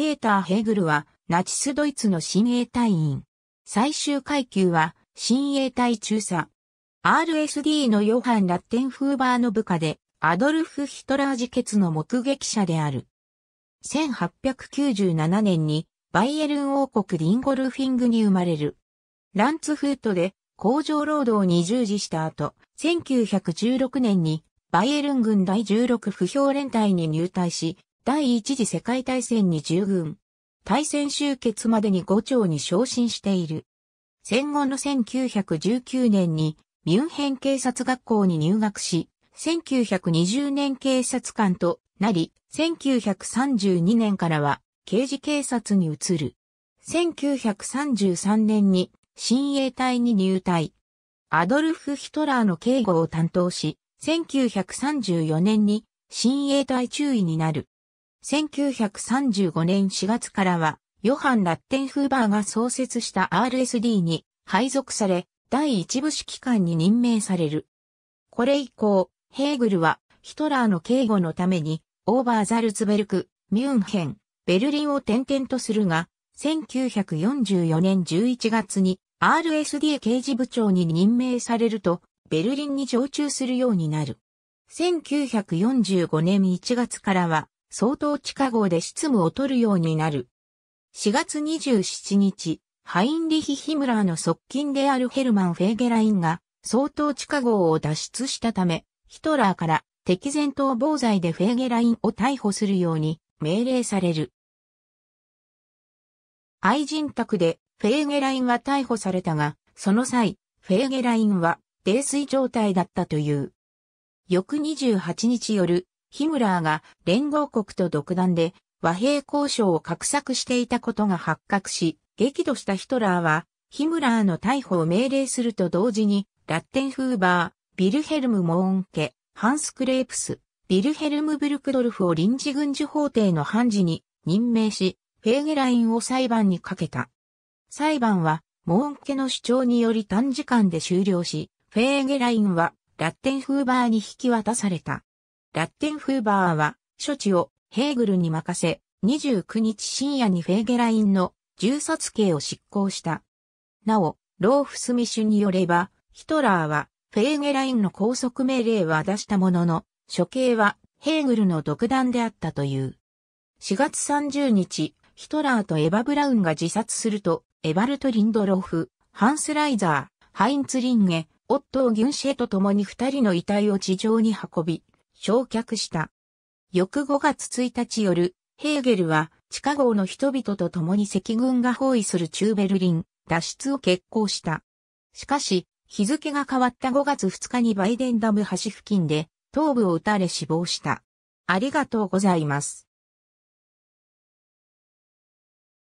ペーター・ヘーグルは、ナチスドイツの親衛隊員。最終階級は、親衛隊中佐。RSD のヨハン・ラッテンフーバーの部下で、アドルフ・ヒトラー自決の目撃者である。1897年に、バイエルン王国リンゴルフィングに生まれる。ランツフートで工場労働に従事した後、1916年にバイエルン軍第16不評連隊に入隊し、第一次世界大戦に従軍。大戦終結までに5兆に昇進している。戦後の1919年にミュンヘン警察学校に入学し、1920年警察官となり、1932年からは刑事警察に移る。1933年に新衛隊に入隊。アドルフ・ヒトラーの警護を担当し、1934年に新衛隊中尉になる。1935年4月からは、ヨハン・ラッテンフーバーが創設した RSD に配属され、第一部指揮官に任命される。これ以降、ヘーグルはヒトラーの警護のために、オーバーザルツベルク、ミュンヘン、ベルリンを転々とするが、1944年11月に RSD 刑事部長に任命されると、ベルリンに常駐するようになる。1945年1月からは、相当地下号で執務を取るようになる。4月27日、ハインリヒ・ヒムラーの側近であるヘルマン・フェーゲラインが、相当地下号を脱出したため、ヒトラーから敵前逃亡罪でフェーゲラインを逮捕するように命令される。愛人宅でフェーゲラインは逮捕されたが、その際、フェーゲラインは泥酔状態だったという。翌28日夜、ヒムラーが連合国と独断で和平交渉を画策していたことが発覚し、激怒したヒトラーは、ヒムラーの逮捕を命令すると同時に、ラッテンフーバー、ビルヘルム・モーン家、ハンス・クレープス、ビルヘルム・ブルクドルフを臨時軍事法廷の判事に任命し、フェーゲラインを裁判にかけた。裁判は、モーン家の主張により短時間で終了し、フェーゲラインは、ラッテンフーバーに引き渡された。ラッテンフーバーは、処置をヘーグルに任せ、29日深夜にフェーゲラインの銃殺刑を執行した。なお、ローフ・スミシュによれば、ヒトラーは、フェーゲラインの拘束命令は出したものの、処刑はヘーグルの独断であったという。4月30日、ヒトラーとエヴァ・ブラウンが自殺すると、エバルト・リンドロフ、ハンス・ライザー、ハインツ・リンゲ、オットー・ギュンシェと共に二人の遺体を地上に運び、焼却した。翌5月1日夜、ヘーゲルは地下号の人々と共に赤軍が包囲する中ベルリン脱出を決行した。しかし、日付が変わった5月2日にバイデンダム橋付近で頭部を撃たれ死亡した。ありがとうございます。